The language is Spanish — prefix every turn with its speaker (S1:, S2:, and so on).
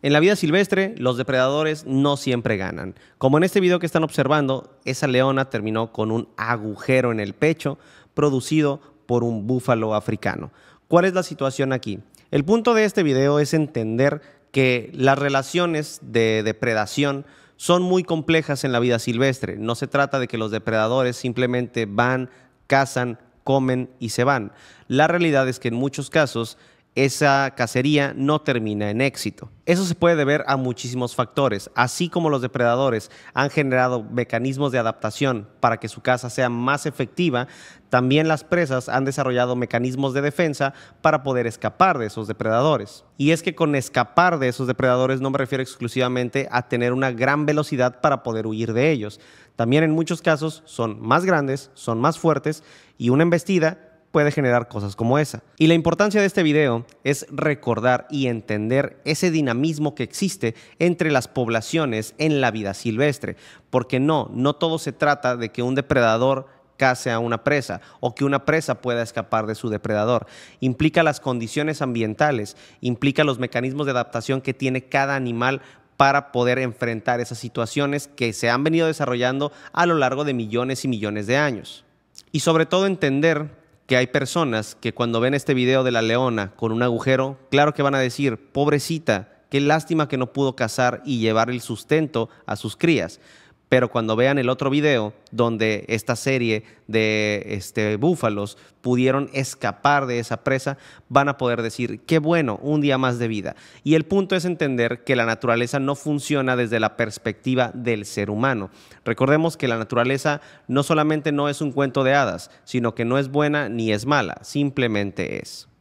S1: En la vida silvestre, los depredadores no siempre ganan. Como en este video que están observando, esa leona terminó con un agujero en el pecho producido por un búfalo africano. ¿Cuál es la situación aquí? El punto de este video es entender que las relaciones de depredación son muy complejas en la vida silvestre. No se trata de que los depredadores simplemente van, cazan, comen y se van. La realidad es que en muchos casos esa cacería no termina en éxito. Eso se puede deber a muchísimos factores, así como los depredadores han generado mecanismos de adaptación para que su caza sea más efectiva, también las presas han desarrollado mecanismos de defensa para poder escapar de esos depredadores. Y es que con escapar de esos depredadores no me refiero exclusivamente a tener una gran velocidad para poder huir de ellos. También en muchos casos son más grandes, son más fuertes y una embestida puede generar cosas como esa. Y la importancia de este video es recordar y entender ese dinamismo que existe entre las poblaciones en la vida silvestre, porque no, no todo se trata de que un depredador case a una presa o que una presa pueda escapar de su depredador. Implica las condiciones ambientales, implica los mecanismos de adaptación que tiene cada animal para poder enfrentar esas situaciones que se han venido desarrollando a lo largo de millones y millones de años. Y sobre todo entender que hay personas que cuando ven este video de la leona con un agujero, claro que van a decir, pobrecita, qué lástima que no pudo cazar y llevar el sustento a sus crías pero cuando vean el otro video donde esta serie de este, búfalos pudieron escapar de esa presa, van a poder decir, qué bueno, un día más de vida. Y el punto es entender que la naturaleza no funciona desde la perspectiva del ser humano. Recordemos que la naturaleza no solamente no es un cuento de hadas, sino que no es buena ni es mala, simplemente es.